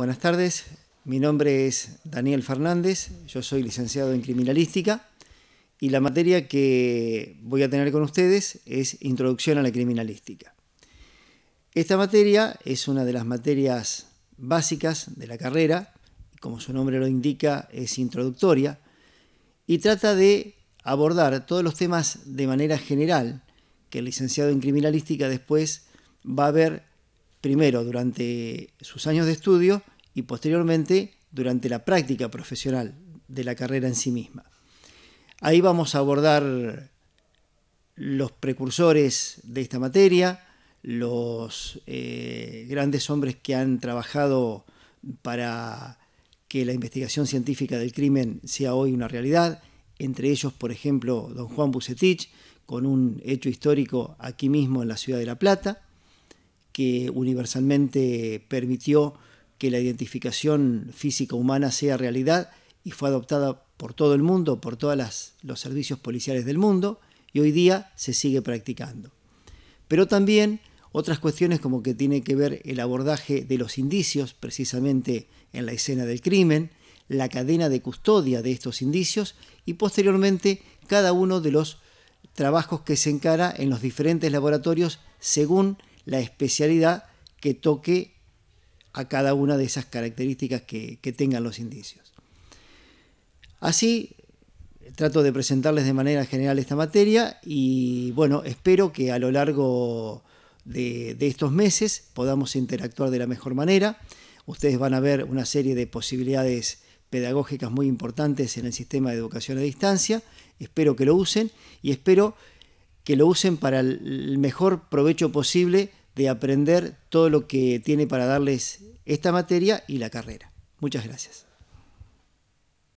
Buenas tardes, mi nombre es Daniel Fernández, yo soy licenciado en criminalística y la materia que voy a tener con ustedes es Introducción a la Criminalística. Esta materia es una de las materias básicas de la carrera, como su nombre lo indica, es introductoria, y trata de abordar todos los temas de manera general que el licenciado en criminalística después va a ver primero durante sus años de estudio y posteriormente durante la práctica profesional de la carrera en sí misma. Ahí vamos a abordar los precursores de esta materia, los eh, grandes hombres que han trabajado para que la investigación científica del crimen sea hoy una realidad, entre ellos, por ejemplo, don Juan Bucetich, con un hecho histórico aquí mismo en la ciudad de La Plata, que universalmente permitió que la identificación física humana sea realidad y fue adoptada por todo el mundo, por todos los servicios policiales del mundo y hoy día se sigue practicando. Pero también otras cuestiones como que tiene que ver el abordaje de los indicios precisamente en la escena del crimen, la cadena de custodia de estos indicios y posteriormente cada uno de los trabajos que se encara en los diferentes laboratorios según la especialidad que toque a cada una de esas características que, tengan los indicios. Así, trato de presentarles de manera general esta materia y bueno, espero que a lo largo de, de, estos meses podamos interactuar de la mejor manera. Ustedes van a ver una serie de posibilidades pedagógicas muy importantes en el sistema de educación a distancia. Espero que lo usen y espero que lo usen para el mejor provecho posible de aprender todo lo que tiene para darles esta materia y la carrera. Muchas gracias.